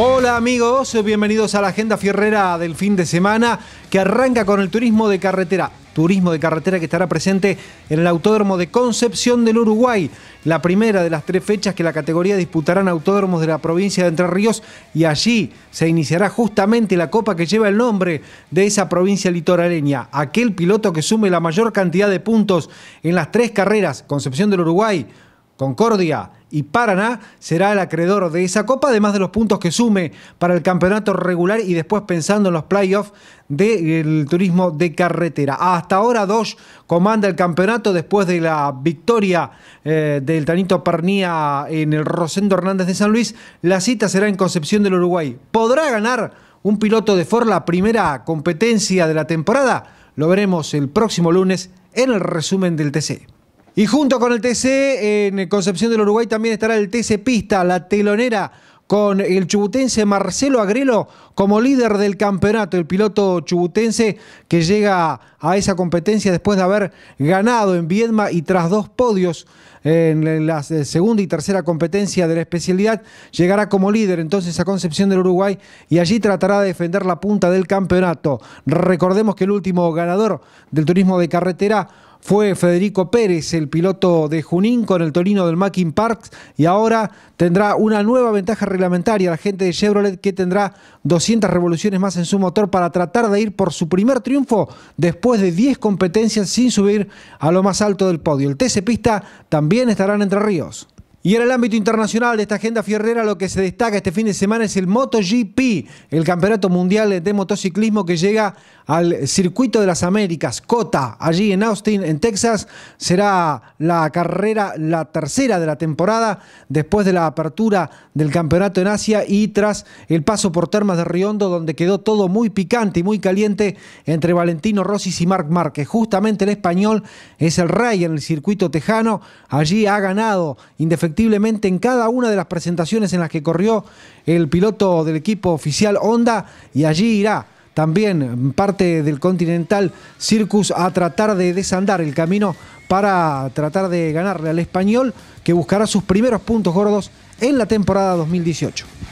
Hola amigos, bienvenidos a la agenda fierrera del fin de semana que arranca con el turismo de carretera. Turismo de carretera que estará presente en el Autódromo de Concepción del Uruguay, la primera de las tres fechas que la categoría disputarán autódromos de la provincia de Entre Ríos y allí se iniciará justamente la copa que lleva el nombre de esa provincia litoraleña. Aquel piloto que sume la mayor cantidad de puntos en las tres carreras, Concepción del Uruguay, Concordia y Paraná será el acreedor de esa copa, además de los puntos que sume para el campeonato regular y después pensando en los playoffs del turismo de carretera. Hasta ahora Dosh comanda el campeonato después de la victoria eh, del Tanito Parnía en el Rosendo Hernández de San Luis. La cita será en Concepción del Uruguay. ¿Podrá ganar un piloto de Ford la primera competencia de la temporada? Lo veremos el próximo lunes en el resumen del TC. Y junto con el TC, en Concepción del Uruguay también estará el TC Pista, la telonera con el chubutense Marcelo Agrelo como líder del campeonato, el piloto chubutense que llega a esa competencia después de haber ganado en Viedma y tras dos podios en la segunda y tercera competencia de la especialidad, llegará como líder entonces a Concepción del Uruguay y allí tratará de defender la punta del campeonato. Recordemos que el último ganador del turismo de carretera fue Federico Pérez, el piloto de Junín con el Torino del Mackin Park y ahora tendrá una nueva ventaja reglamentaria la gente de Chevrolet que tendrá 200 revoluciones más en su motor para tratar de ir por su primer triunfo después de 10 competencias sin subir a lo más alto del podio. El TC Pista también estará en Entre Ríos. Y en el ámbito internacional de esta agenda fierrera lo que se destaca este fin de semana es el MotoGP, el Campeonato Mundial de Motociclismo que llega al Circuito de las Américas, COTA, allí en Austin, en Texas. Será la carrera, la tercera de la temporada, después de la apertura del campeonato en Asia y tras el paso por Termas de Riondo, donde quedó todo muy picante y muy caliente entre Valentino Rossi y Marc Márquez. Justamente el español es el rey en el circuito tejano, allí ha ganado indefectiblemente en cada una de las presentaciones en las que corrió el piloto del equipo oficial Honda y allí irá también parte del Continental Circus a tratar de desandar el camino para tratar de ganarle al español que buscará sus primeros puntos gordos en la temporada 2018.